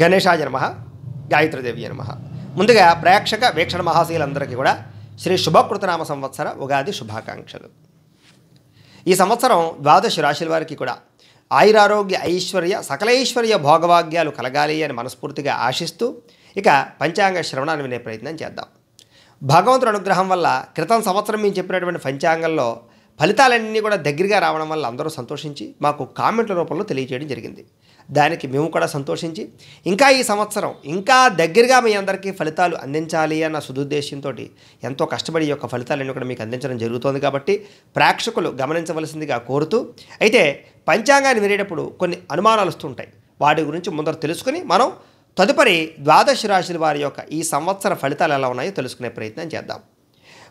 గణేశాయ నమ గాయత్రిదేవి నమ ముందుగా ప్రేక్షక వీక్షణ మహాశీలందరికీ కూడా శ్రీ శుభకృతనామ సంవత్సర ఉగాది శుభాకాంక్షలు ఈ సంవత్సరం ద్వాదశ రాశుల వారికి కూడా ఆయురారోగ్య ఐశ్వర్య సకలైశ్వర్య భోగవాగ్యాలు కలగాలి అని మనస్ఫూర్తిగా ఆశిస్తూ ఇక పంచాంగ శ్రవణాన్ని వినే ప్రయత్నం చేద్దాం భగవంతుడు అనుగ్రహం వల్ల క్రితం సంవత్సరం మేము చెప్పినటువంటి పంచాంగంలో ఫలితాలన్నీ కూడా దగ్గరగా రావడం వల్ల అందరూ సంతోషించి మాకు కామెంట్ల రూపంలో తెలియజేయడం జరిగింది దానికి మేము కూడా సంతోషించి ఇంకా ఈ సంవత్సరం ఇంకా దగ్గరగా మీ అందరికీ ఫలితాలు అందించాలి అన్న సుదుద్దేశంతో ఎంతో కష్టపడి యొక్క ఫలితాలన్నీ కూడా మీకు అందించడం జరుగుతోంది కాబట్టి ప్రేక్షకులు గమనించవలసిందిగా కోరుతూ అయితే పంచాంగాన్ని వినేటప్పుడు కొన్ని అనుమానాలు వస్తుంటాయి వాటి గురించి ముందర తెలుసుకుని మనం తదుపరి ద్వాదశ రాశుల వారి యొక్క ఈ సంవత్సర ఫలితాలు ఎలా ఉన్నాయో తెలుసుకునే ప్రయత్నం చేద్దాం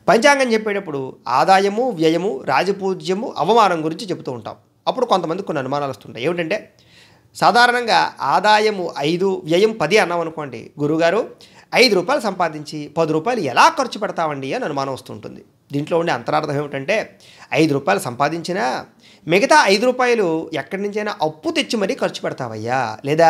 పంచాంగం చెప్పేటప్పుడు ఆదాయము వ్యయము రాజపూజ్యము అవమానం గురించి చెబుతూ ఉంటాం అప్పుడు కొంతమంది కొన్ని అనుమానాలు వస్తుంటాయి ఏమిటంటే సాధారణంగా ఆదాయము ఐదు వ్యయం పది అన్నాం అనుకోండి గురుగారు ఐదు రూపాయలు సంపాదించి పది రూపాయలు ఎలా ఖర్చు పెడతామండి అని అనుమానం వస్తుంటుంది దీంట్లో ఉండే అంతరార్థం ఏమిటంటే ఐదు రూపాయలు సంపాదించినా మిగతా ఐదు రూపాయలు ఎక్కడి నుంచైనా అప్పు తెచ్చి మరీ ఖర్చు పెడతావయ్యా లేదా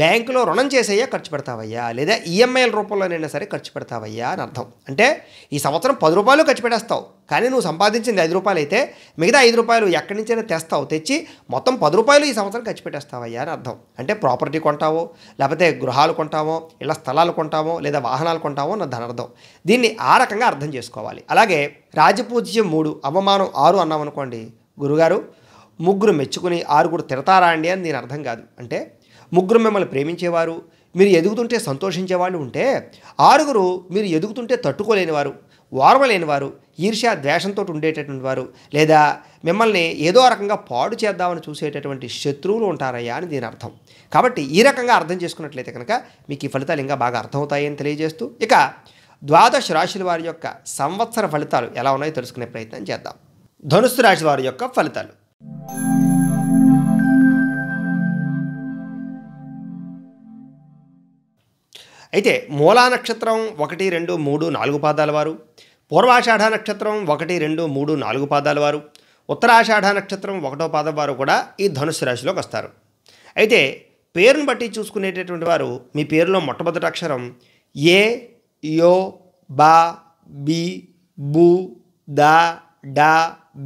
బ్యాంకులో రుణం చేసేయ్యా ఖర్చు పెడతావయ్యా లేదా ఈఎంఐల రూపంలోనైనా సరే ఖర్చు పెడతావయ్యా అని అర్థం అంటే ఈ సంవత్సరం పది రూపాయలు ఖర్చు పెట్టేస్తావు కానీ నువ్వు సంపాదించింది ఐదు రూపాయలు అయితే మిగతా ఐదు రూపాయలు ఎక్కడి నుంచైనా తెస్తావు తెచ్చి మొత్తం పది రూపాయలు ఈ సంవత్సరం ఖర్చు పెట్టేస్తావయ్యా అని అర్థం అంటే ప్రాపర్టీ కొంటావో లేకపోతే గృహాలు కొంటామో ఇలా స్థలాలు కొంటామో లేదా వాహనాలు కొంటామో నా ధనార్థం దీన్ని ఆ రకంగా అర్థం చేసుకోవాలి అలాగే రాజపూజ్యం మూడు అవమానం ఆరు అన్నాం అనుకోండి గురుగారు ముగ్గురు మెచ్చుకుని ఆరుగురు తిడతారా అండి అని దీని అర్థం కాదు అంటే ముగ్గురు మిమ్మల్ని ప్రేమించేవారు మీరు ఎదుగుతుంటే వాళ్ళు ఉంటే ఆరుగురు మీరు ఎదుగుతుంటే తట్టుకోలేనివారు ఓర్వలేనివారు ఈర్ష్య ద్వేషంతో ఉండేటటువంటి వారు లేదా మిమ్మల్ని ఏదో రకంగా పాడు చేద్దామని చూసేటటువంటి శత్రువులు ఉంటారయ్యా అని దీని అర్థం కాబట్టి ఈ రకంగా అర్థం చేసుకున్నట్లయితే కనుక మీకు ఈ ఫలితాలు ఇంకా బాగా అర్థమవుతాయని తెలియజేస్తూ ఇక ద్వాదశ రాశుల వారి యొక్క సంవత్సర ఫలితాలు ఎలా ఉన్నాయో తెలుసుకునే ప్రయత్నం చేద్దాం ధనుస్సు రాశి వారి యొక్క ఫలితాలు అయితే మూలా నక్షత్రం ఒకటి రెండు మూడు నాలుగు పాదాల వారు పూర్వాషాఢ నక్షత్రం ఒకటి రెండు మూడు నాలుగు పాదాల వారు ఉత్తరాషాఢ నక్షత్రం ఒకటో పాదం వారు కూడా ఈ ధనుసు రాశిలోకి వస్తారు అయితే పేరును బట్టి చూసుకునేటటువంటి వారు మీ పేరులో మొట్టమొదటి అక్షరం ఏ యో బా బి బు దా డా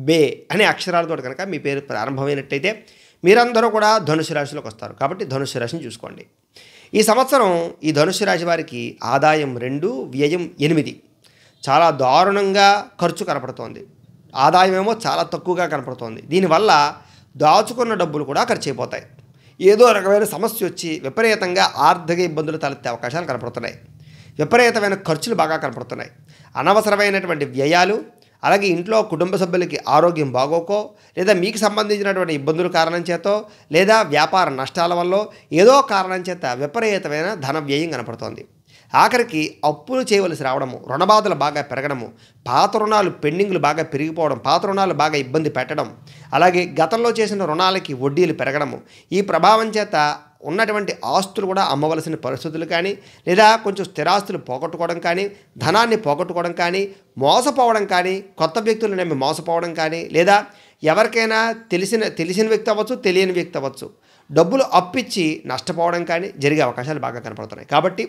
బే అనే అక్షరాలతో కనుక మీ పేరు ప్రారంభమైనట్టయితే మీరందరూ కూడా ధనుసు రాశిలోకి వస్తారు కాబట్టి ధనుసు రాశిని చూసుకోండి ఈ సంవత్సరం ఈ ధనుసు రాశి వారికి ఆదాయం రెండు వ్యయం ఎనిమిది చాలా దారుణంగా ఖర్చు కనపడుతోంది ఆదాయం ఏమో చాలా తక్కువగా కనపడుతోంది దీనివల్ల దాచుకున్న డబ్బులు కూడా ఖర్చు అయిపోతాయి ఏదో రకమైన సమస్య వచ్చి విపరీతంగా ఆర్థిక ఇబ్బందులు తలెత్తే అవకాశాలు కనపడుతున్నాయి విపరీతమైన ఖర్చులు బాగా కనపడుతున్నాయి అనవసరమైనటువంటి వ్యయాలు అలాగే ఇంట్లో కుటుంబ సభ్యులకి ఆరోగ్యం బాగోకో లేదా మీకు సంబంధించినటువంటి ఇబ్బందుల కారణం చేత లేదా వ్యాపార నష్టాల వల్ల ఏదో కారణం చేత విపరీతమైన ధన వ్యయం కనపడుతోంది ఆఖరికి అప్పులు చేయవలసి రావడము రుణబాధలు బాగా పెరగడము పాత రుణాలు పెండింగ్లు బాగా పెరిగిపోవడం పాత రుణాలు బాగా ఇబ్బంది పెట్టడం అలాగే గతంలో చేసిన రుణాలకి వడ్డీలు పెరగడము ఈ ప్రభావం చేత ఉన్నటువంటి ఆస్తులు కూడా అమ్మవలసిన పరిస్థితులు కానీ లేదా కొంచెం స్థిరాస్తులు పోగొట్టుకోవడం కానీ ధనాన్ని పోగొట్టుకోవడం కానీ మోసపోవడం కానీ కొత్త వ్యక్తులు నమ్మి మోసపోవడం కానీ లేదా ఎవరికైనా తెలిసిన తెలిసిన వ్యక్తి అవ్వచ్చు తెలియని వ్యక్తి అవ్వచ్చు డబ్బులు అప్పిచ్చి నష్టపోవడం కానీ జరిగే అవకాశాలు బాగా కనపడుతున్నాయి కాబట్టి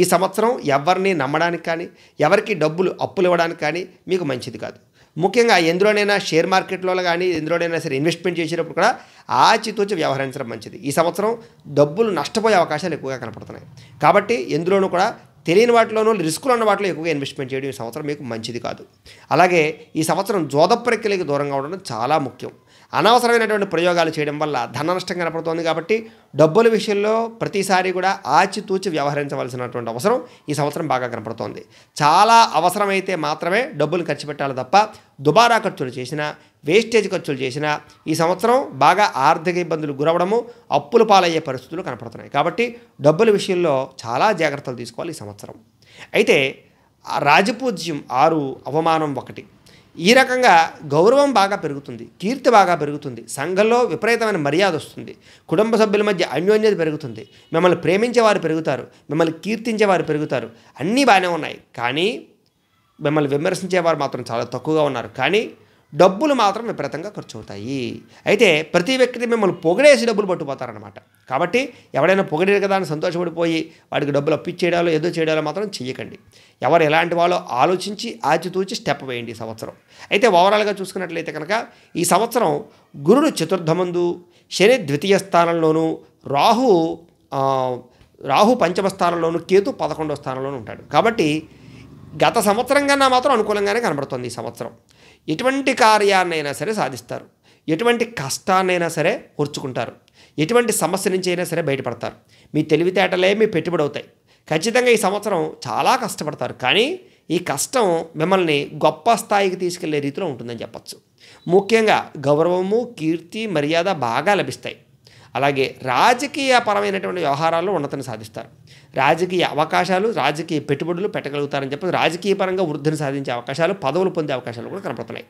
ఈ సంవత్సరం ఎవరిని నమ్మడానికి కానీ ఎవరికి డబ్బులు అప్పులు ఇవ్వడానికి కానీ మీకు మంచిది కాదు ముఖ్యంగా ఎందులోనైనా షేర్ మార్కెట్లో కానీ ఎందులోనైనా సరే ఇన్వెస్ట్మెంట్ చేసేటప్పుడు కూడా ఆచితూచి వ్యవహరించడం మంచిది ఈ సంవత్సరం డబ్బులు నష్టపోయే అవకాశాలు ఎక్కువగా కనపడుతున్నాయి కాబట్టి ఎందులోనూ కూడా తెలియని వాటిలోనూ రిస్కులు ఉన్న వాటిలో ఎక్కువగా ఇన్వెస్ట్మెంట్ చేయడం ఈ సంవత్సరం మీకు మంచిది కాదు అలాగే ఈ సంవత్సరం జోద ప్రక్రియలకు దూరంగా ఉండడం చాలా ముఖ్యం అనవసరమైనటువంటి ప్రయోగాలు చేయడం వల్ల ధన నష్టం కనపడుతోంది కాబట్టి డబ్బుల విషయంలో ప్రతిసారి కూడా ఆచితూచి వ్యవహరించవలసినటువంటి అవసరం ఈ సంవత్సరం బాగా కనపడుతోంది చాలా అవసరమైతే మాత్రమే డబ్బులు ఖర్చు పెట్టాలి తప్ప దుబారా ఖర్చులు చేసినా వేస్టేజ్ ఖర్చులు చేసినా ఈ సంవత్సరం బాగా ఆర్థిక ఇబ్బందులు గురవడము అప్పులు పాలయ్యే పరిస్థితులు కనపడుతున్నాయి కాబట్టి డబ్బుల విషయంలో చాలా జాగ్రత్తలు తీసుకోవాలి ఈ సంవత్సరం అయితే రాజపూజ్యం ఆరు అవమానం ఒకటి ఈ రకంగా గౌరవం బాగా పెరుగుతుంది కీర్తి బాగా పెరుగుతుంది సంఘంలో విపరీతమైన మర్యాద వస్తుంది కుటుంబ సభ్యుల మధ్య అన్యోన్యత పెరుగుతుంది మిమ్మల్ని ప్రేమించేవారు పెరుగుతారు మిమ్మల్ని కీర్తించేవారు పెరుగుతారు అన్నీ బాగానే ఉన్నాయి కానీ మిమ్మల్ని విమర్శించేవారు మాత్రం చాలా తక్కువగా ఉన్నారు కానీ డబ్బులు మాత్రం విపరీతంగా ఖర్చు అవుతాయి అయితే ప్రతి వ్యక్తి మిమ్మల్ని పొగిడేసి డబ్బులు పట్టుపోతారనమాట కాబట్టి ఎవడైనా పొగిడారు కదా అని సంతోషపడిపోయి వాడికి డబ్బులు అప్పిచ్చేయడాలో ఏదో చేయడాలో మాత్రం చెయ్యకండి ఎవరు ఎలాంటి వాళ్ళో ఆలోచించి ఆచితూచి స్టెప్ వేయండి ఈ సంవత్సరం అయితే ఓవరాల్గా చూసుకున్నట్లయితే కనుక ఈ సంవత్సరం గురుడు చతుర్థమందు శని ద్వితీయ స్థానంలోనూ రాహు రాహు పంచమ స్థానంలోను కేతు పదకొండవ స్థానంలోనూ ఉంటాడు కాబట్టి గత సంవత్సరం కన్నా మాత్రం అనుకూలంగానే కనబడుతుంది ఈ సంవత్సరం ఎటువంటి కార్యాన్నైనా సరే సాధిస్తారు ఎటువంటి కష్టాన్నైనా సరే ఓర్చుకుంటారు ఎటువంటి సమస్య నుంచి అయినా సరే బయటపడతారు మీ తెలివితేటలే మీ పెట్టుబడి అవుతాయి ఖచ్చితంగా ఈ సంవత్సరం చాలా కష్టపడతారు కానీ ఈ కష్టం మిమ్మల్ని గొప్ప స్థాయికి తీసుకెళ్లే రీతిలో ఉంటుందని చెప్పచ్చు ముఖ్యంగా గౌరవము కీర్తి మర్యాద బాగా లభిస్తాయి అలాగే రాజకీయ పరమైనటువంటి వ్యవహారాల్లో ఉన్నతని సాధిస్తారు రాజకీయ అవకాశాలు రాజకీయ పెట్టుబడులు పెట్టగలుగుతారని చెప్పి రాజకీయ పరంగా వృద్ధిని సాధించే అవకాశాలు పదవులు పొందే అవకాశాలు కూడా కనపడుతున్నాయి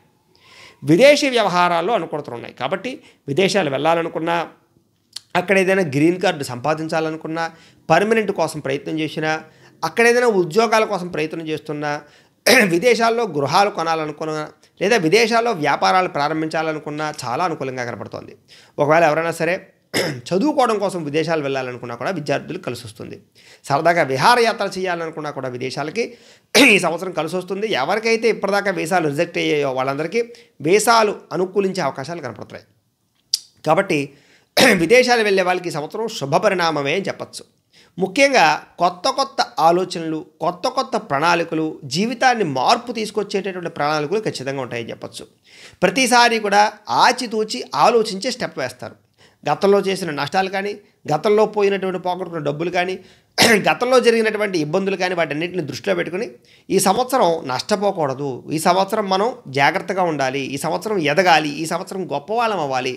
విదేశీ వ్యవహారాల్లో అనుకూలతలు ఉన్నాయి కాబట్టి విదేశాలు వెళ్ళాలనుకున్నా అక్కడ ఏదైనా గ్రీన్ కార్డు సంపాదించాలనుకున్నా పర్మనెంట్ కోసం ప్రయత్నం చేసినా అక్కడ ఏదైనా ఉద్యోగాల కోసం ప్రయత్నం చేస్తున్నా విదేశాల్లో గృహాలు కొనాలనుకున్నా లేదా విదేశాల్లో వ్యాపారాలు ప్రారంభించాలనుకున్నా చాలా అనుకూలంగా కనపడుతోంది ఒకవేళ ఎవరైనా సరే చదువుకోవడం కోసం విదేశాలు వెళ్ళాలనుకున్నా కూడా విద్యార్థులు కలిసి వస్తుంది సరదాగా విహారయాత్ర చేయాలనుకున్నా కూడా విదేశాలకి ఈ సంవత్సరం కలిసి వస్తుంది ఎవరికైతే ఇప్పటిదాకా వీసాలు రిజెక్ట్ అయ్యాయో వాళ్ళందరికీ వీసాలు అనుకూలించే అవకాశాలు కనపడతాయి కాబట్టి విదేశాలు వెళ్ళే వాళ్ళకి ఈ సంవత్సరం శుభ పరిణామమే అని చెప్పచ్చు ముఖ్యంగా కొత్త కొత్త ఆలోచనలు కొత్త కొత్త ప్రణాళికలు జీవితాన్ని మార్పు తీసుకొచ్చేటటువంటి ప్రణాళికలు ఖచ్చితంగా ఉంటాయని చెప్పచ్చు ప్రతిసారి కూడా ఆచితూచి ఆలోచించే స్టెప్ వేస్తారు గతంలో చేసిన నష్టాలు కానీ గతంలో పోయినటువంటి పోగొట్టుకున్న డబ్బులు కానీ గతంలో జరిగినటువంటి ఇబ్బందులు కానీ వాటన్నిటిని దృష్టిలో పెట్టుకుని ఈ సంవత్సరం నష్టపోకూడదు ఈ సంవత్సరం మనం జాగ్రత్తగా ఉండాలి ఈ సంవత్సరం ఎదగాలి ఈ సంవత్సరం గొప్పవాళ్ళం అవ్వాలి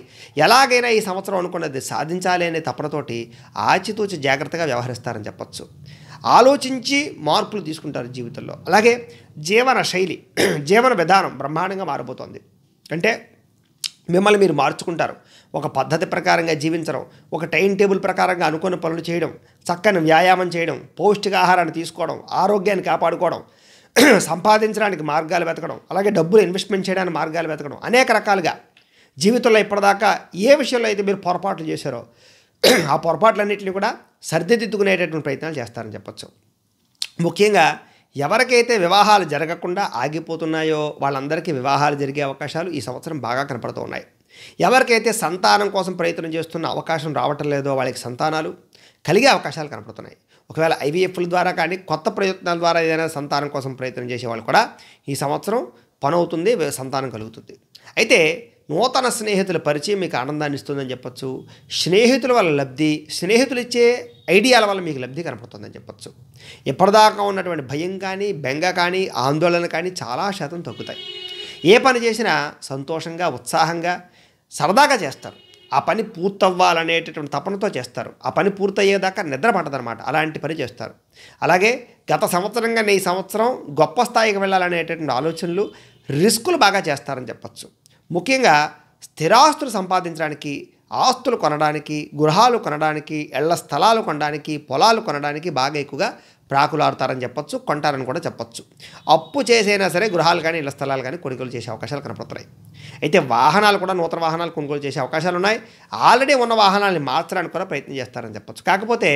ఎలాగైనా ఈ సంవత్సరం అనుకున్నది సాధించాలి అనే తపనతోటి ఆచితూచి జాగ్రత్తగా వ్యవహరిస్తారని చెప్పచ్చు ఆలోచించి మార్పులు తీసుకుంటారు జీవితంలో అలాగే జీవన శైలి జీవన విధానం బ్రహ్మాండంగా మారిపోతుంది అంటే మిమ్మల్ని మీరు మార్చుకుంటారు ఒక పద్ధతి ప్రకారంగా జీవించడం ఒక టైం టేబుల్ ప్రకారంగా అనుకున్న పనులు చేయడం చక్కని వ్యాయామం చేయడం పౌష్టికాహారాన్ని తీసుకోవడం ఆరోగ్యాన్ని కాపాడుకోవడం సంపాదించడానికి మార్గాలు వెతకడం అలాగే డబ్బులు ఇన్వెస్ట్మెంట్ చేయడానికి మార్గాలు వెతకడం అనేక రకాలుగా జీవితంలో ఇప్పటిదాకా ఏ విషయంలో అయితే మీరు పొరపాట్లు చేశారో ఆ పొరపాట్లన్నింటినీ కూడా సరిదిద్దుకునేటటువంటి ప్రయత్నాలు చేస్తారని చెప్పచ్చు ముఖ్యంగా ఎవరికైతే వివాహాలు జరగకుండా ఆగిపోతున్నాయో వాళ్ళందరికీ వివాహాలు జరిగే అవకాశాలు ఈ సంవత్సరం బాగా కనపడుతూ ఉన్నాయి ఎవరికైతే సంతానం కోసం ప్రయత్నం చేస్తున్న అవకాశం రావటం లేదో వాళ్ళకి సంతానాలు కలిగే అవకాశాలు కనపడుతున్నాయి ఒకవేళ ఐవీఎఫ్ల ద్వారా కానీ కొత్త ప్రయత్నాల ద్వారా ఏదైనా సంతానం కోసం ప్రయత్నం చేసే వాళ్ళు కూడా ఈ సంవత్సరం పనవుతుంది సంతానం కలుగుతుంది అయితే నూతన స్నేహితుల పరిచయం మీకు ఆనందాన్ని ఇస్తుందని చెప్పచ్చు స్నేహితుల వల్ల లబ్ధి స్నేహితులు ఇచ్చే ఐడియాల వల్ల మీకు లబ్ధి కనపడుతుందని చెప్పచ్చు ఇప్పటిదాకా ఉన్నటువంటి భయం కానీ బెంగ కానీ ఆందోళన కానీ చాలా శాతం తగ్గుతాయి ఏ పని చేసినా సంతోషంగా ఉత్సాహంగా సరదాగా చేస్తారు ఆ పని పూర్తవ్వాలనేటటువంటి తపనతో చేస్తారు ఆ పని పూర్తయ్యేదాకా నిద్ర పడదనమాట అలాంటి పని చేస్తారు అలాగే గత సంవత్సరంగా ఈ సంవత్సరం గొప్ప స్థాయికి వెళ్ళాలనేటటువంటి ఆలోచనలు రిస్కులు బాగా చేస్తారని చెప్పచ్చు ముఖ్యంగా స్థిరాస్తులు సంపాదించడానికి ఆస్తులు కొనడానికి గృహాలు కొనడానికి ఎళ్ల స్థలాలు కొనడానికి పొలాలు కొనడానికి బాగా ఎక్కువగా ప్రాకులాడతారని చెప్పొచ్చు కొంటారని కూడా చెప్పొచ్చు అప్పు చేసైనా సరే గృహాలు కానీ ఇళ్ల స్థలాలు కానీ కొనుగోలు చేసే అవకాశాలు కనపడుతున్నాయి అయితే వాహనాలు కూడా నూతన వాహనాలు కొనుగోలు చేసే అవకాశాలు ఉన్నాయి ఆల్రెడీ ఉన్న వాహనాలను మార్చడానికి కూడా ప్రయత్నం చేస్తారని చెప్పొచ్చు కాకపోతే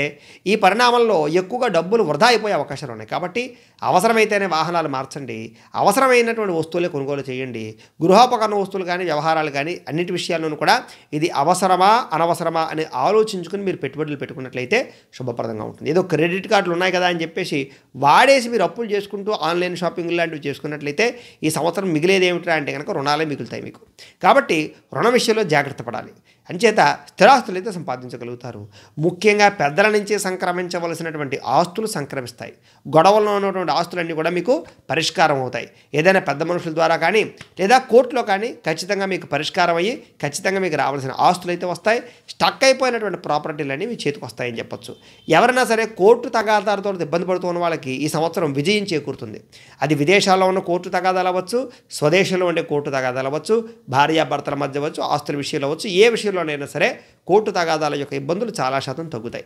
ఈ పరిణామంలో ఎక్కువగా డబ్బులు వృధా అయిపోయే అవకాశాలు ఉన్నాయి కాబట్టి అవసరమైతేనే వాహనాలు మార్చండి అవసరమైనటువంటి వస్తువులే కొనుగోలు చేయండి గృహోపకరణ వస్తువులు కానీ వ్యవహారాలు కానీ అన్నిటి విషయాల్లోనూ కూడా ఇది అవసరమా అనవసరమా అని ఆలోచించుకుని మీరు పెట్టుబడులు పెట్టుకున్నట్లయితే శుభప్రదంగా ఉంటుంది ఏదో క్రెడిట్ కార్డులు ఉన్నాయి కదా అని చెప్పేసి వాడేసి మీరు అప్పులు చేసుకుంటూ ఆన్లైన్ షాపింగ్ లాంటివి చేసుకున్నట్లయితే ఈ సంవత్సరం మిగిలేది అంటే కనుక రుణాలే మిగులుతాయి వస్తాయి మీకు కాబట్టి రుణ విషయంలో జాగ్రత్త పడాలి అంచేత స్థిరాస్తులు అయితే సంపాదించగలుగుతారు ముఖ్యంగా పెద్దల నుంచి సంక్రమించవలసినటువంటి ఆస్తులు సంక్రమిస్తాయి గొడవల్లో ఉన్నటువంటి ఆస్తులన్నీ కూడా మీకు పరిష్కారం అవుతాయి ఏదైనా పెద్ద మనుషుల ద్వారా కానీ లేదా కోర్టులో కానీ ఖచ్చితంగా మీకు పరిష్కారం అయ్యి ఖచ్చితంగా మీకు రావాల్సిన ఆస్తులు అయితే వస్తాయి స్టక్ అయిపోయినటువంటి ప్రాపర్టీలు అనేవి చేతికి వస్తాయని చెప్పొచ్చు ఎవరైనా సరే కోర్టు తగాదాలతో ఇబ్బంది పడుతున్న వాళ్ళకి ఈ సంవత్సరం విజయం చేకూరుతుంది అది విదేశాల్లో ఉన్న కోర్టు తగాదాలు అవ్వచ్చు స్వదేశంలో ఉండే కోర్టు తగాదాలు అవ్వచ్చు అవ్వచ్చు భార్యాభర్తల మధ్య అవ్వచ్చు ఆస్తుల విషయంలో అవ్వచ్చు ఏ విషయంలోనైనా సరే కోర్టు తగాదాల యొక్క ఇబ్బందులు చాలా శాతం తగ్గుతాయి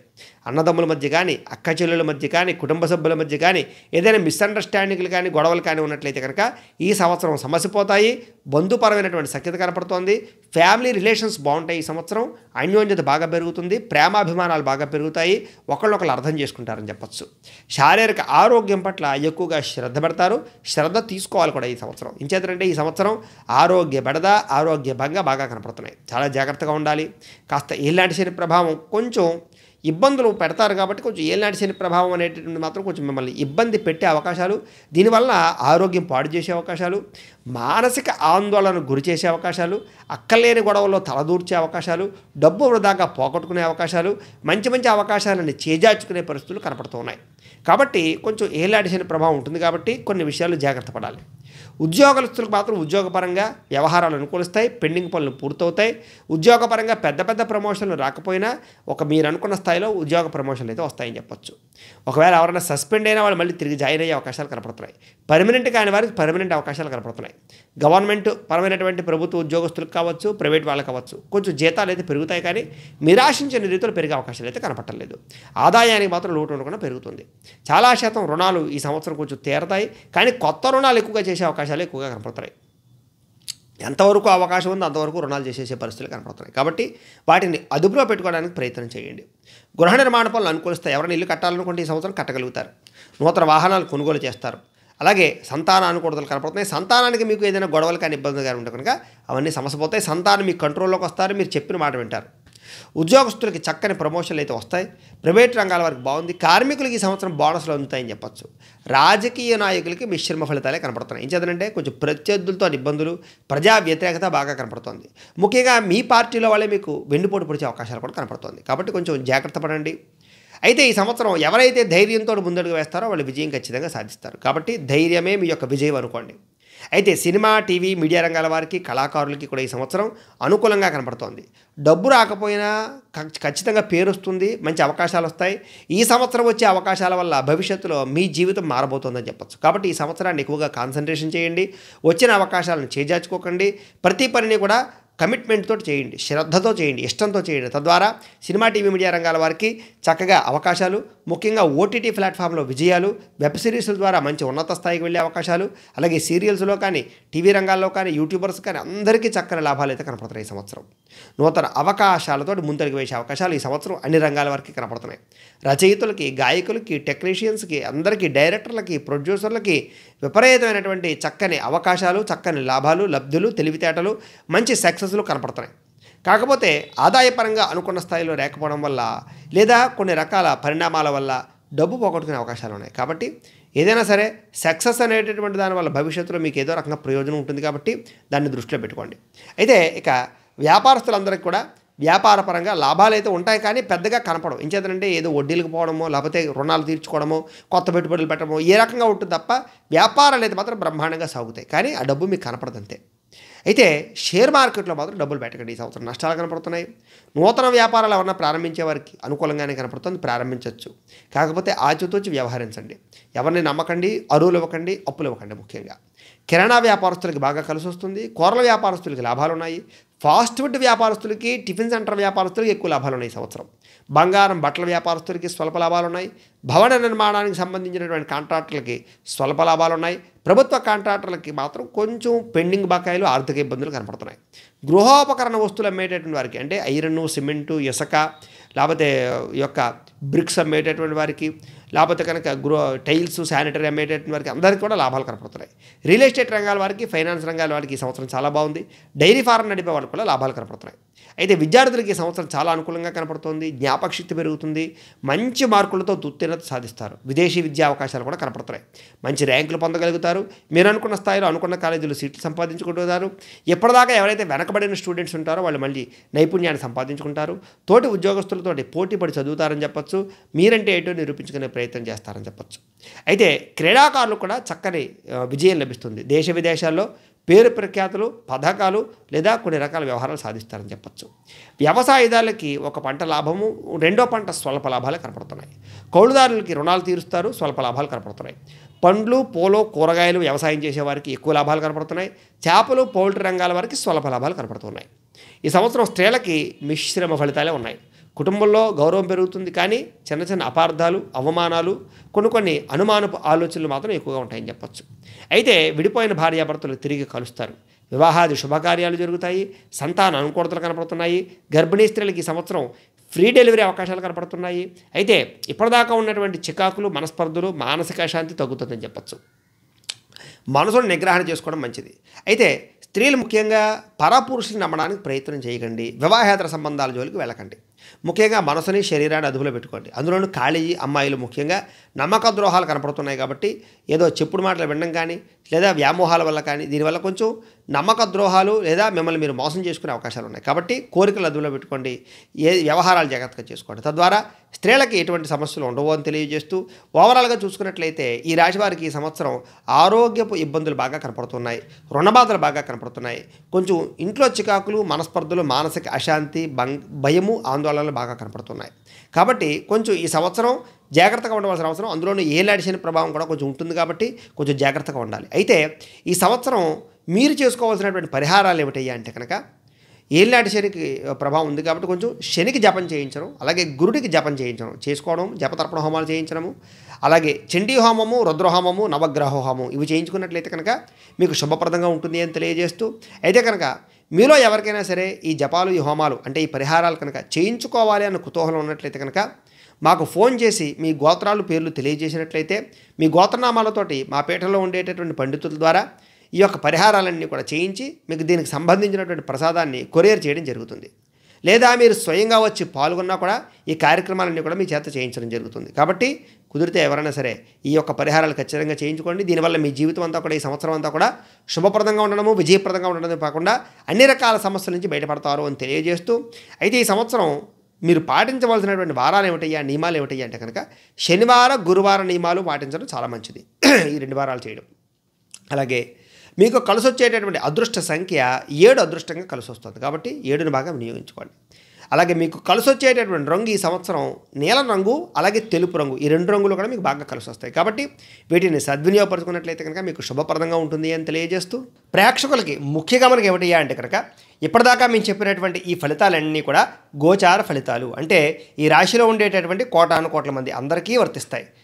అన్నదమ్ముల మధ్య కానీ అక్క చెల్లెల మధ్య కానీ కుటుంబ సభ్యుల మధ్య కానీ ఏదైనా మిస్అండర్స్టాండింగ్లు కానీ గొడవలు కానీ ఉన్నట్లయితే కనుక ఈ సంవత్సరం సమస్య పోతాయి బంధుపరమైనటువంటి సఖ్యత కనపడుతోంది ఫ్యామిలీ రిలేషన్స్ బాగుంటాయి ఈ సంవత్సరం అన్యోన్యత బాగా పెరుగుతుంది ప్రేమాభిమానాలు బాగా పెరుగుతాయి ఒకళ్ళొకళ్ళు అర్థం చేసుకుంటారని చెప్పచ్చు శారీరక ఆరోగ్యం పట్ల ఎక్కువగా శ్రద్ధ పెడతారు శ్రద్ధ తీసుకోవాలి కూడా ఈ సంవత్సరం ఇంచేతంటే ఈ సంవత్సరం ఆరోగ్య ఆరోగ్య బెడద ఆరోగ్య భంగ బాగా కనపడుతున్నాయి చాలా జాగ్రత్తగా ఉండాలి కాస్త ఇలాంటి శని ప్రభావం కొంచెం ఇబ్బందులు పెడతారు కాబట్టి కొంచెం ఏలినాటి శని ప్రభావం అనేటటువంటి మాత్రం కొంచెం మిమ్మల్ని ఇబ్బంది పెట్టే అవకాశాలు దీనివల్ల ఆరోగ్యం పాడు చేసే అవకాశాలు మానసిక ఆందోళనకు గురి చేసే అవకాశాలు అక్కలేని గొడవల్లో తలదూర్చే అవకాశాలు డబ్బు వృధాగా పోగొట్టుకునే అవకాశాలు మంచి మంచి అవకాశాలను చేజార్చుకునే పరిస్థితులు కనపడుతున్నాయి కాబట్టి కొంచెం ఏలాడి శని ప్రభావం ఉంటుంది కాబట్టి కొన్ని విషయాలు జాగ్రత్త పడాలి ఉద్యోగస్తులకు మాత్రం ఉద్యోగపరంగా వ్యవహారాలు అనుకూలిస్తాయి పెండింగ్ పనులు పూర్తవుతాయి ఉద్యోగపరంగా పెద్ద పెద్ద ప్రమోషన్లు రాకపోయినా ఒక మీరు అనుకున్న స్థాయి స్థాయిలో ఉద్యోగ ప్రమోషన్లు అయితే వస్తాయని చెప్పొచ్చు ఒకవేళ ఎవరైనా సస్పెండ్ అయినా వాళ్ళు మళ్ళీ తిరిగి జాయిన్ అయ్యే అవకాశాలు కనపడుతున్నాయి పర్మనెంట్ కాని వారికి పర్మనెంట్ అవకాశాలు కనపడుతున్నాయి గవర్నమెంట్ పరమైనటువంటి ప్రభుత్వ ఉద్యోగస్తులకు కావచ్చు ప్రైవేట్ వాళ్ళకి కావచ్చు కొంచెం జీతాలు అయితే పెరుగుతాయి కానీ నిరాశించిన రీతిలో పెరిగే అవకాశాలు అయితే కనపట్టలేదు ఆదాయానికి మాత్రం లోటు ఉండకుండా పెరుగుతుంది చాలా శాతం రుణాలు ఈ సంవత్సరం కొంచెం తీరతాయి కానీ కొత్త రుణాలు ఎక్కువగా చేసే అవకాశాలు ఎక్కువగా కనపడుతున్నాయి ఎంతవరకు అవకాశం ఉందో అంతవరకు రుణాలు చేసేసే పరిస్థితులు కనపడుతున్నాయి కాబట్టి వాటిని అదుపులో పెట్టుకోవడానికి ప్రయత్నం చేయండి గృహ నిర్మాణ పనులు అనుకూలిస్తే ఎవరైనా ఇల్లు కట్టాలనుకుంటే ఈ సంవత్సరం కట్టగలుగుతారు నూతన వాహనాలు కొనుగోలు చేస్తారు అలాగే సంతాన అనుకూడతలు కనపడుతున్నాయి సంతానానికి మీకు ఏదైనా గొడవలు కానీ ఇబ్బందులు కానీ ఉంటే కనుక అవన్నీ సమస్యపోతాయి సంతానం మీ కంట్రోల్లోకి వస్తారు మీరు చెప్పిన మాట వింటారు ఉద్యోగస్తులకి చక్కని ప్రమోషన్లు అయితే వస్తాయి ప్రైవేట్ రంగాల వరకు బాగుంది కార్మికులకి ఈ సంవత్సరం బోనస్లు అందుతాయని చెప్పచ్చు రాజకీయ నాయకులకి మిశ్రమ ఫలితాలే కనపడుతున్నాయి ఏం చదనంటే కొంచెం ప్రత్యర్థులతో ఇబ్బందులు ప్రజా వ్యతిరేకత బాగా కనపడుతోంది ముఖ్యంగా మీ పార్టీలో వాళ్ళే మీకు వెన్నుపోటు పొడిచే అవకాశాలు కూడా కనపడుతోంది కాబట్టి కొంచెం జాగ్రత్త పడండి అయితే ఈ సంవత్సరం ఎవరైతే ధైర్యంతో ముందడుగు వేస్తారో వాళ్ళు విజయం ఖచ్చితంగా సాధిస్తారు కాబట్టి ధైర్యమే మీ యొక్క విజయం అనుకోండి అయితే సినిమా టీవీ మీడియా రంగాల వారికి కళాకారులకి కూడా ఈ సంవత్సరం అనుకూలంగా కనపడుతోంది డబ్బు రాకపోయినా ఖచ్చితంగా పేరు వస్తుంది మంచి అవకాశాలు వస్తాయి ఈ సంవత్సరం వచ్చే అవకాశాల వల్ల భవిష్యత్తులో మీ జీవితం మారబోతోందని చెప్పచ్చు కాబట్టి ఈ సంవత్సరాన్ని ఎక్కువగా కాన్సన్ట్రేషన్ చేయండి వచ్చిన అవకాశాలను చేజార్చుకోకండి ప్రతి పనిని కూడా కమిట్మెంట్ తోటి చేయండి శ్రద్ధతో చేయండి ఇష్టంతో చేయండి తద్వారా సినిమా టీవీ మీడియా రంగాల వారికి చక్కగా అవకాశాలు ముఖ్యంగా ఓటీటీ ప్లాట్ఫామ్లో విజయాలు వెబ్ సిరీస్ల ద్వారా మంచి ఉన్నత స్థాయికి వెళ్ళే అవకాశాలు అలాగే సీరియల్స్లో కానీ టీవీ రంగాల్లో కానీ యూట్యూబర్స్ కానీ అందరికీ చక్కని లాభాలు అయితే కనపడుతున్నాయి ఈ సంవత్సరం నూతన అవకాశాలతో ముందరికి వేసే అవకాశాలు ఈ సంవత్సరం అన్ని రంగాల వారికి కనపడుతున్నాయి రచయితలకి గాయకులకి టెక్నీషియన్స్కి అందరికీ డైరెక్టర్లకి ప్రొడ్యూసర్లకి విపరీతమైనటువంటి చక్కని అవకాశాలు చక్కని లాభాలు లబ్ధులు తెలివితేటలు మంచి సక్సెస్ సక్సెస్లు కనపడుతున్నాయి కాకపోతే ఆదాయపరంగా అనుకున్న స్థాయిలో లేకపోవడం వల్ల లేదా కొన్ని రకాల పరిణామాల వల్ల డబ్బు పోగొట్టుకునే అవకాశాలు ఉన్నాయి కాబట్టి ఏదైనా సరే సక్సెస్ అనేటటువంటి దానివల్ల భవిష్యత్తులో మీకు ఏదో రకంగా ప్రయోజనం ఉంటుంది కాబట్టి దాన్ని దృష్టిలో పెట్టుకోండి అయితే ఇక వ్యాపారస్తులందరికీ కూడా వ్యాపారపరంగా లాభాలు అయితే ఉంటాయి కానీ పెద్దగా కనపడవు ఇంచేతనంటే ఏదో వడ్డీలకు పోవడమో లేకపోతే రుణాలు తీర్చుకోవడమో కొత్త పెట్టుబడులు పెట్టడమో ఏ రకంగా ఉంటుంది తప్ప వ్యాపారాలు అయితే మాత్రం బ్రహ్మాండంగా సాగుతాయి కానీ ఆ డబ్బు మీకు కనపడదంతే అయితే షేర్ మార్కెట్లో మాత్రం డబ్బులు పెట్టకండి ఈ సంవత్సరం నష్టాలు కనపడుతున్నాయి నూతన వ్యాపారాలు ఏమన్నా ప్రారంభించే వారికి అనుకూలంగానే కనపడుతుంది ప్రారంభించవచ్చు కాకపోతే ఆచితూచి వ్యవహరించండి ఎవరిని నమ్మకండి అరువులు ఇవ్వకండి అప్పులు ఇవ్వకండి ముఖ్యంగా కిరాణా వ్యాపారస్తులకి బాగా కలిసి వస్తుంది కూరల వ్యాపారస్తులకి లాభాలు ఉన్నాయి ఫాస్ట్ ఫుడ్ వ్యాపారస్తులకి టిఫిన్ సెంటర్ వ్యాపారస్తులకి ఎక్కువ లాభాలు ఉన్నాయి సంవత్సరం బంగారం బట్టల వ్యాపారస్తులకి స్వల్ప లాభాలు ఉన్నాయి భవన నిర్మాణానికి సంబంధించినటువంటి కాంట్రాక్టర్లకి స్వల్ప లాభాలు ఉన్నాయి ప్రభుత్వ కాంట్రాక్టర్లకి మాత్రం కొంచెం పెండింగ్ బకాయిలు ఆర్థిక ఇబ్బందులు కనపడుతున్నాయి గృహోపకరణ వస్తువులు అమ్మేటటువంటి వారికి అంటే ఐరన్ సిమెంటు ఇసుక లేకపోతే యొక్క బ్రిక్స్ అమ్మేటటువంటి వారికి లేకపోతే కనుక గృహ టైల్స్ శానిటరీ అమ్మేటటువంటి వారికి అందరికీ కూడా లాభాలు కనపడుతున్నాయి రియల్ ఎస్టేట్ రంగాల వారికి ఫైనాన్స్ రంగాల వారికి ఈ సంవత్సరం చాలా బాగుంది డైరీ ఫారం నడిపే వాళ్ళకి కూడా లాభాలు కనపడుతున్నాయి అయితే విద్యార్థులకి ఈ సంవత్సరం చాలా అనుకూలంగా కనపడుతుంది జ్ఞాపకశక్తి పెరుగుతుంది మంచి మార్కులతో దుత్తీర్ణత సాధిస్తారు విదేశీ విద్యా అవకాశాలు కూడా కనపడుతున్నాయి మంచి ర్యాంకులు పొందగలుగుతారు మీరు అనుకున్న స్థాయిలో అనుకున్న కాలేజీలు సీట్లు సంపాదించుకుంటున్నారు ఎప్పటిదాకా ఎవరైతే వెనకబడిన స్టూడెంట్స్ ఉంటారో వాళ్ళు మళ్ళీ నైపుణ్యాన్ని సంపాదించుకుంటారు తోటి ఉద్యోగస్తులతోటి పోటీ పడి చదువుతారని చెప్పచ్చు చెప్పచ్చు మీరంటే ఏంటో నిరూపించుకునే ప్రయత్నం చేస్తారని చెప్పచ్చు అయితే క్రీడాకారులు కూడా చక్కని విజయం లభిస్తుంది దేశ విదేశాల్లో పేరు ప్రఖ్యాతులు పథకాలు లేదా కొన్ని రకాల వ్యవహారాలు సాధిస్తారని చెప్పచ్చు వ్యవసాయదారులకి ఒక పంట లాభము రెండో పంట స్వల్ప లాభాలు కనపడుతున్నాయి కౌలుదారులకి రుణాలు తీరుస్తారు స్వల్ప లాభాలు కనపడుతున్నాయి పండ్లు పూలు కూరగాయలు వ్యవసాయం చేసేవారికి ఎక్కువ లాభాలు కనపడుతున్నాయి చేపలు పౌల్ట్రీ రంగాల వారికి స్వల్ప లాభాలు కనపడుతున్నాయి ఈ సంవత్సరం స్త్రీలకి మిశ్రమ ఫలితాలే ఉన్నాయి కుటుంబంలో గౌరవం పెరుగుతుంది కానీ చిన్న చిన్న అపార్థాలు అవమానాలు కొన్ని కొన్ని అనుమానపు ఆలోచనలు మాత్రం ఎక్కువగా ఉంటాయని చెప్పచ్చు అయితే విడిపోయిన భార్యాభర్తలు తిరిగి కలుస్తారు వివాహాది శుభకార్యాలు జరుగుతాయి సంతాన అనుకూలతలు కనపడుతున్నాయి గర్భిణీ స్త్రీలకి ఈ సంవత్సరం ఫ్రీ డెలివరీ అవకాశాలు కనపడుతున్నాయి అయితే ఇప్పటిదాకా ఉన్నటువంటి చికాకులు మనస్పర్ధలు మానసిక శాంతి తగ్గుతుందని చెప్పచ్చు మనసును నిగ్రహణ చేసుకోవడం మంచిది అయితే స్త్రీలు ముఖ్యంగా పరపురుషులు నమ్మడానికి ప్రయత్నం చేయకండి వివాహేతర సంబంధాల జోలికి వెళ్ళకండి ముఖ్యంగా మనసుని శరీరాన్ని అదుపులో పెట్టుకోండి అందులోనూ ఖాళీ అమ్మాయిలు ముఖ్యంగా నమ్మక ద్రోహాలు కనపడుతున్నాయి కాబట్టి ఏదో చెప్పుడు మాటలు వినడం కానీ లేదా వ్యామోహాల వల్ల కానీ దీనివల్ల కొంచెం నమ్మక ద్రోహాలు లేదా మిమ్మల్ని మీరు మోసం చేసుకునే అవకాశాలు ఉన్నాయి కాబట్టి కోరికలు అదుపులో పెట్టుకోండి ఏ వ్యవహారాలు జాగ్రత్తగా చేసుకోండి తద్వారా స్త్రీలకి ఎటువంటి సమస్యలు ఉండవు అని తెలియజేస్తూ ఓవరాల్గా చూసుకున్నట్లయితే ఈ రాశి వారికి ఈ సంవత్సరం ఆరోగ్యపు ఇబ్బందులు బాగా కనపడుతున్నాయి రుణబాధలు బాగా కనపడుతున్నాయి కొంచెం ఇంట్లో చికాకులు మనస్పర్ధలు మానసిక అశాంతి భయము ఆందోళనలు బాగా కనపడుతున్నాయి కాబట్టి కొంచెం ఈ సంవత్సరం జాగ్రత్తగా ఉండవలసిన అవసరం అందులోనూ ఏ లాడిషన్ ప్రభావం కూడా కొంచెం ఉంటుంది కాబట్టి కొంచెం జాగ్రత్తగా ఉండాలి అయితే ఈ సంవత్సరం మీరు చేసుకోవాల్సినటువంటి పరిహారాలు ఏమిటయ్యా అంటే కనుక ఏలినాటి శనికి ప్రభావం ఉంది కాబట్టి కొంచెం శనికి జపం చేయించడం అలాగే గురుడికి జపం చేయించడం చేసుకోవడం జపతర్పణ హోమాలు చేయించడము అలాగే చండీ హోమము రుద్రహోమము నవగ్రహ హోమం ఇవి చేయించుకున్నట్లయితే కనుక మీకు శుభప్రదంగా ఉంటుంది అని తెలియజేస్తూ అయితే కనుక మీలో ఎవరికైనా సరే ఈ జపాలు ఈ హోమాలు అంటే ఈ పరిహారాలు కనుక చేయించుకోవాలి అన్న కుతూహలం ఉన్నట్లయితే కనుక మాకు ఫోన్ చేసి మీ గోత్రాలు పేర్లు తెలియజేసినట్లయితే మీ గోత్రనామాలతోటి మా పీఠంలో ఉండేటటువంటి పండితుల ద్వారా ఈ యొక్క పరిహారాలన్నీ కూడా చేయించి మీకు దీనికి సంబంధించినటువంటి ప్రసాదాన్ని కొరియర్ చేయడం జరుగుతుంది లేదా మీరు స్వయంగా వచ్చి పాల్గొన్నా కూడా ఈ కార్యక్రమాలన్నీ కూడా మీ చేత చేయించడం జరుగుతుంది కాబట్టి కుదిరితే ఎవరైనా సరే ఈ యొక్క పరిహారాలు ఖచ్చితంగా చేయించుకోండి దీనివల్ల మీ జీవితం అంతా కూడా ఈ సంవత్సరం అంతా కూడా శుభప్రదంగా ఉండడము విజయప్రదంగా ఉండడమే కాకుండా అన్ని రకాల సమస్యల నుంచి బయటపడతారు అని తెలియజేస్తూ అయితే ఈ సంవత్సరం మీరు పాటించవలసినటువంటి వారాలు ఏమిటయ్యా నియమాలు ఏమిటయ్యా అంటే కనుక శనివార గురువార నియమాలు పాటించడం చాలా మంచిది ఈ రెండు వారాలు చేయడం అలాగే మీకు కలిసి వచ్చేటటువంటి అదృష్ట సంఖ్య ఏడు అదృష్టంగా కలిసి వస్తుంది కాబట్టి ఏడుని బాగా వినియోగించుకోండి అలాగే మీకు కలిసి వచ్చేటటువంటి రంగు ఈ సంవత్సరం నీలం రంగు అలాగే తెలుపు రంగు ఈ రెండు రంగులు కూడా మీకు బాగా కలిసి వస్తాయి కాబట్టి వీటిని సద్వినియోగపరచుకున్నట్లయితే కనుక మీకు శుభప్రదంగా ఉంటుంది అని తెలియజేస్తూ ప్రేక్షకులకి ముఖ్యంగా మనకి ఏమిటి అంటే కనుక ఇప్పటిదాకా మేము చెప్పినటువంటి ఈ ఫలితాలన్నీ కూడా గోచార ఫలితాలు అంటే ఈ రాశిలో ఉండేటటువంటి కోటాను కోట్ల మంది అందరికీ వర్తిస్తాయి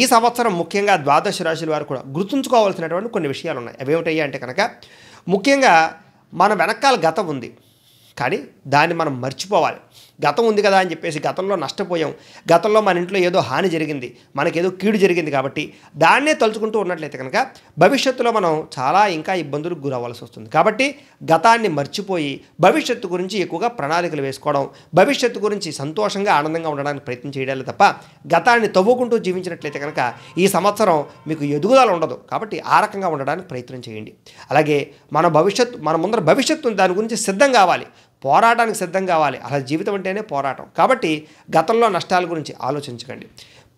ఈ సంవత్సరం ముఖ్యంగా ద్వాదశ రాశుల వారు కూడా గుర్తుంచుకోవాల్సినటువంటి కొన్ని విషయాలు ఉన్నాయి అవి ఏమిటయ్యా అంటే కనుక ముఖ్యంగా మన వెనకాల గతం ఉంది కానీ దాన్ని మనం మర్చిపోవాలి గతం ఉంది కదా అని చెప్పేసి గతంలో నష్టపోయాం గతంలో మన ఇంట్లో ఏదో హాని జరిగింది మనకేదో కీడు జరిగింది కాబట్టి దాన్నే తలుచుకుంటూ ఉన్నట్లయితే కనుక భవిష్యత్తులో మనం చాలా ఇంకా ఇబ్బందులకు గురవ్వాల్సి వస్తుంది కాబట్టి గతాన్ని మర్చిపోయి భవిష్యత్తు గురించి ఎక్కువగా ప్రణాళికలు వేసుకోవడం భవిష్యత్తు గురించి సంతోషంగా ఆనందంగా ఉండడానికి ప్రయత్నం చేయడాలి తప్ప గతాన్ని తవ్వుకుంటూ జీవించినట్లయితే కనుక ఈ సంవత్సరం మీకు ఎదుగుదల ఉండదు కాబట్టి ఆ రకంగా ఉండడానికి ప్రయత్నం చేయండి అలాగే మన భవిష్యత్తు మన ముందర భవిష్యత్తు దాని గురించి సిద్ధం కావాలి పోరాటానికి సిద్ధం కావాలి అలా జీవితం అంటేనే పోరాటం కాబట్టి గతంలో నష్టాల గురించి ఆలోచించకండి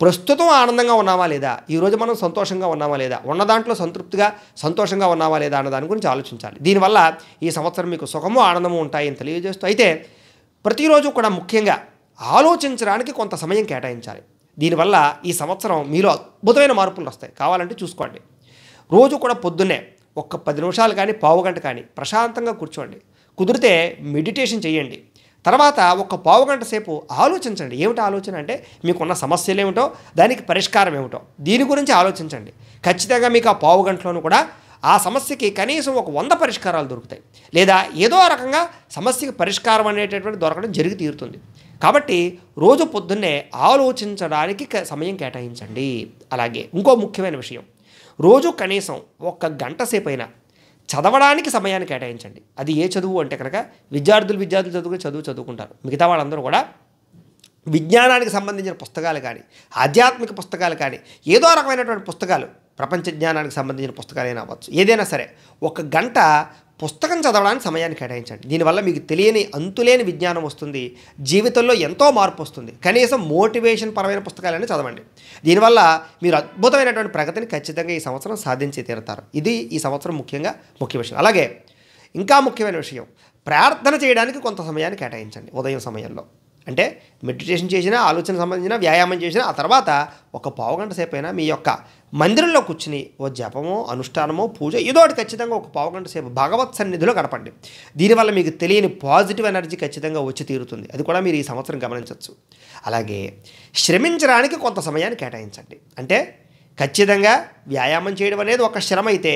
ప్రస్తుతం ఆనందంగా ఉన్నామా లేదా ఈరోజు మనం సంతోషంగా ఉన్నామా లేదా ఉన్న దాంట్లో సంతృప్తిగా సంతోషంగా ఉన్నామా లేదా అన్న దాని గురించి ఆలోచించాలి దీనివల్ల ఈ సంవత్సరం మీకు సుఖము ఆనందము ఉంటాయని తెలియజేస్తూ అయితే ప్రతిరోజు కూడా ముఖ్యంగా ఆలోచించడానికి కొంత సమయం కేటాయించాలి దీనివల్ల ఈ సంవత్సరం మీలో అద్భుతమైన మార్పులు వస్తాయి కావాలంటే చూసుకోండి రోజు కూడా పొద్దున్నే ఒక్క పది నిమిషాలు కానీ పావు గంట కానీ ప్రశాంతంగా కూర్చోండి కుదిరితే మెడిటేషన్ చేయండి తర్వాత ఒక పావు గంట సేపు ఆలోచించండి ఏమిటో ఆలోచన అంటే మీకున్న సమస్యలు ఏమిటో దానికి పరిష్కారం ఏమిటో దీని గురించి ఆలోచించండి ఖచ్చితంగా మీకు ఆ పావు గంటలోనూ కూడా ఆ సమస్యకి కనీసం ఒక వంద పరిష్కారాలు దొరుకుతాయి లేదా ఏదో రకంగా సమస్యకి పరిష్కారం అనేటటువంటి దొరకడం జరిగి తీరుతుంది కాబట్టి రోజు పొద్దున్నే ఆలోచించడానికి సమయం కేటాయించండి అలాగే ఇంకో ముఖ్యమైన విషయం రోజు కనీసం ఒక గంట సేపు అయినా చదవడానికి సమయాన్ని కేటాయించండి అది ఏ చదువు అంటే కనుక విద్యార్థులు విద్యార్థులు చదువుకుని చదువు చదువుకుంటారు మిగతా వాళ్ళందరూ కూడా విజ్ఞానానికి సంబంధించిన పుస్తకాలు కానీ ఆధ్యాత్మిక పుస్తకాలు కానీ ఏదో రకమైనటువంటి పుస్తకాలు ప్రపంచ జ్ఞానానికి సంబంధించిన పుస్తకాలైనా అవ్వచ్చు ఏదైనా సరే ఒక గంట పుస్తకం చదవడానికి సమయాన్ని కేటాయించండి దీనివల్ల మీకు తెలియని అంతులేని విజ్ఞానం వస్తుంది జీవితంలో ఎంతో మార్పు వస్తుంది కనీసం మోటివేషన్ పరమైన పుస్తకాలన్నీ చదవండి దీనివల్ల మీరు అద్భుతమైనటువంటి ప్రగతిని ఖచ్చితంగా ఈ సంవత్సరం సాధించి తీరుతారు ఇది ఈ సంవత్సరం ముఖ్యంగా ముఖ్య విషయం అలాగే ఇంకా ముఖ్యమైన విషయం ప్రార్థన చేయడానికి కొంత సమయాన్ని కేటాయించండి ఉదయం సమయంలో అంటే మెడిటేషన్ చేసినా ఆలోచన సంబంధించిన వ్యాయామం చేసినా ఆ తర్వాత ఒక పావు గంట సేపు అయినా మీ యొక్క మందిరంలో కూర్చుని ఓ జపమో అనుష్ఠానమో పూజ ఏదో ఒకటి ఖచ్చితంగా ఒక పావుగంట సేపు భగవత్ సన్నిధిలో గడపండి దీనివల్ల మీకు తెలియని పాజిటివ్ ఎనర్జీ ఖచ్చితంగా వచ్చి తీరుతుంది అది కూడా మీరు ఈ సంవత్సరం గమనించవచ్చు అలాగే శ్రమించడానికి కొంత సమయాన్ని కేటాయించండి అంటే ఖచ్చితంగా వ్యాయామం చేయడం అనేది ఒక శ్రమ అయితే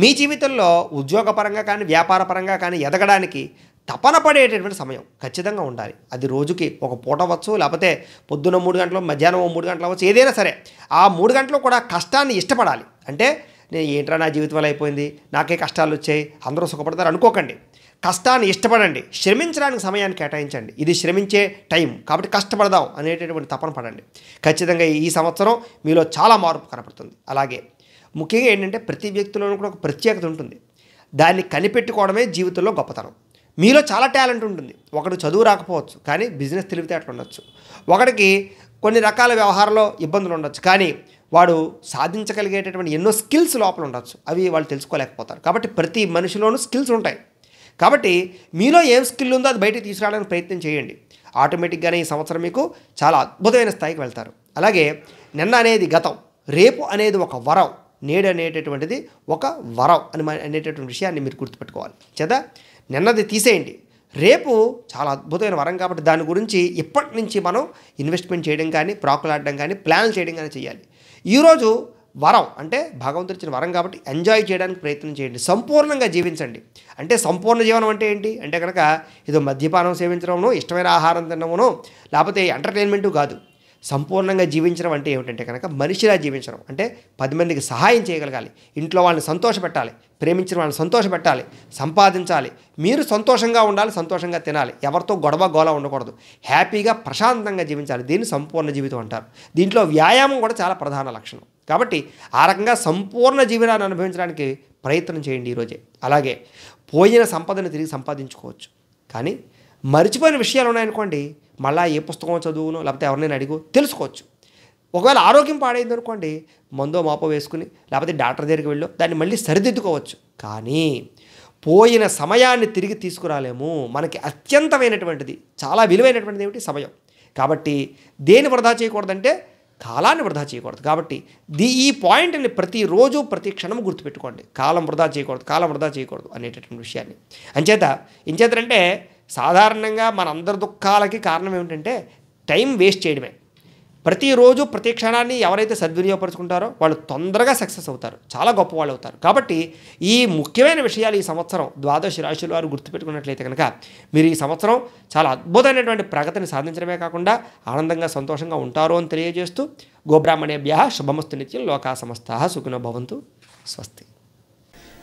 మీ జీవితంలో ఉద్యోగపరంగా కానీ వ్యాపారపరంగా కానీ ఎదగడానికి తపన పడేటటువంటి సమయం ఖచ్చితంగా ఉండాలి అది రోజుకి ఒక పూట అవ్వచ్చు లేకపోతే పొద్దున్న మూడు గంటలు మధ్యాహ్నం మూడు గంటలు అవ్వచ్చు ఏదైనా సరే ఆ మూడు గంటలు కూడా కష్టాన్ని ఇష్టపడాలి అంటే నేను ఏంట్రా నా జీవితం అయిపోయింది నాకే కష్టాలు వచ్చాయి అందరూ సుఖపడతారు అనుకోకండి కష్టాన్ని ఇష్టపడండి శ్రమించడానికి సమయాన్ని కేటాయించండి ఇది శ్రమించే టైం కాబట్టి కష్టపడదాం అనేటటువంటి తపన పడండి ఖచ్చితంగా ఈ సంవత్సరం మీలో చాలా మార్పు కనపడుతుంది అలాగే ముఖ్యంగా ఏంటంటే ప్రతి వ్యక్తిలోనూ కూడా ఒక ప్రత్యేకత ఉంటుంది దాన్ని కనిపెట్టుకోవడమే జీవితంలో గొప్పతనం మీలో చాలా టాలెంట్ ఉంటుంది ఒకడు చదువు రాకపోవచ్చు కానీ బిజినెస్ తెలివితేటలు ఉండొచ్చు ఒకడికి కొన్ని రకాల వ్యవహారంలో ఇబ్బందులు ఉండొచ్చు కానీ వాడు సాధించగలిగేటటువంటి ఎన్నో స్కిల్స్ లోపల ఉండొచ్చు అవి వాళ్ళు తెలుసుకోలేకపోతారు కాబట్టి ప్రతి మనిషిలోనూ స్కిల్స్ ఉంటాయి కాబట్టి మీలో ఏం స్కిల్ ఉందో అది బయటికి తీసుకురావడానికి ప్రయత్నం చేయండి ఆటోమేటిక్గానే ఈ సంవత్సరం మీకు చాలా అద్భుతమైన స్థాయికి వెళ్తారు అలాగే నిన్న అనేది గతం రేపు అనేది ఒక వరం నేడు అనేటటువంటిది ఒక వరం అని అనేటటువంటి విషయాన్ని మీరు గుర్తుపెట్టుకోవాలి చేత నిన్నది తీసేయండి రేపు చాలా అద్భుతమైన వరం కాబట్టి దాని గురించి ఇప్పటి నుంచి మనం ఇన్వెస్ట్మెంట్ చేయడం కానీ ప్రాకులాడడం కానీ ప్లాన్ చేయడం కానీ చేయాలి ఈరోజు వరం అంటే భగవంతుడు ఇచ్చిన వరం కాబట్టి ఎంజాయ్ చేయడానికి ప్రయత్నం చేయండి సంపూర్ణంగా జీవించండి అంటే సంపూర్ణ జీవనం అంటే ఏంటి అంటే కనుక ఏదో మద్యపానం సేవించడమును ఇష్టమైన ఆహారం తినడమును లేకపోతే ఎంటర్టైన్మెంటు కాదు సంపూర్ణంగా జీవించడం అంటే ఏమిటంటే కనుక మనిషిలా జీవించడం అంటే పది మందికి సహాయం చేయగలగాలి ఇంట్లో వాళ్ళని సంతోషపెట్టాలి ప్రేమించిన వాళ్ళని సంతోషపెట్టాలి సంపాదించాలి మీరు సంతోషంగా ఉండాలి సంతోషంగా తినాలి ఎవరితో గొడవ గోల ఉండకూడదు హ్యాపీగా ప్రశాంతంగా జీవించాలి దీన్ని సంపూర్ణ జీవితం అంటారు దీంట్లో వ్యాయామం కూడా చాలా ప్రధాన లక్షణం కాబట్టి ఆ రకంగా సంపూర్ణ జీవనాన్ని అనుభవించడానికి ప్రయత్నం చేయండి ఈరోజే అలాగే పోయిన సంపదను తిరిగి సంపాదించుకోవచ్చు కానీ మర్చిపోయిన విషయాలు ఉన్నాయనుకోండి మళ్ళీ ఏ పుస్తకం చదువును లేకపోతే ఎవరినైనా అడిగు తెలుసుకోవచ్చు ఒకవేళ ఆరోగ్యం పాడైంది అనుకోండి మందో మాపో వేసుకుని లేకపోతే డాక్టర్ దగ్గరికి వెళ్ళో దాన్ని మళ్ళీ సరిదిద్దుకోవచ్చు కానీ పోయిన సమయాన్ని తిరిగి తీసుకురాలేము మనకి అత్యంతమైనటువంటిది చాలా విలువైనటువంటిది ఏమిటి సమయం కాబట్టి దేని వృధా చేయకూడదంటే కాలాన్ని వృధా చేయకూడదు కాబట్టి ది ఈ పాయింట్ని ప్రతిరోజు ప్రతి క్షణం గుర్తుపెట్టుకోండి కాలం వృధా చేయకూడదు కాలం వృధా చేయకూడదు అనేటటువంటి విషయాన్ని అంచేత ఇంచేతంటే సాధారణంగా మన అందరి దుఃఖాలకి కారణం ఏమిటంటే టైం వేస్ట్ చేయడమే ప్రతిరోజు ప్రతి క్షణాన్ని ఎవరైతే సద్వినియోగపరుచుకుంటారో వాళ్ళు తొందరగా సక్సెస్ అవుతారు చాలా గొప్పవాళ్ళు అవుతారు కాబట్టి ఈ ముఖ్యమైన విషయాలు ఈ సంవత్సరం ద్వాదశ రాశుల వారు గుర్తుపెట్టుకున్నట్లయితే కనుక మీరు ఈ సంవత్సరం చాలా అద్భుతమైనటువంటి ప్రగతిని సాధించడమే కాకుండా ఆనందంగా సంతోషంగా ఉంటారు అని తెలియజేస్తూ గోబ్రాహ్మణేభ్య శుభమస్తు నిత్యం లోకా సమస్త సుఖినో భవంతు స్వస్తి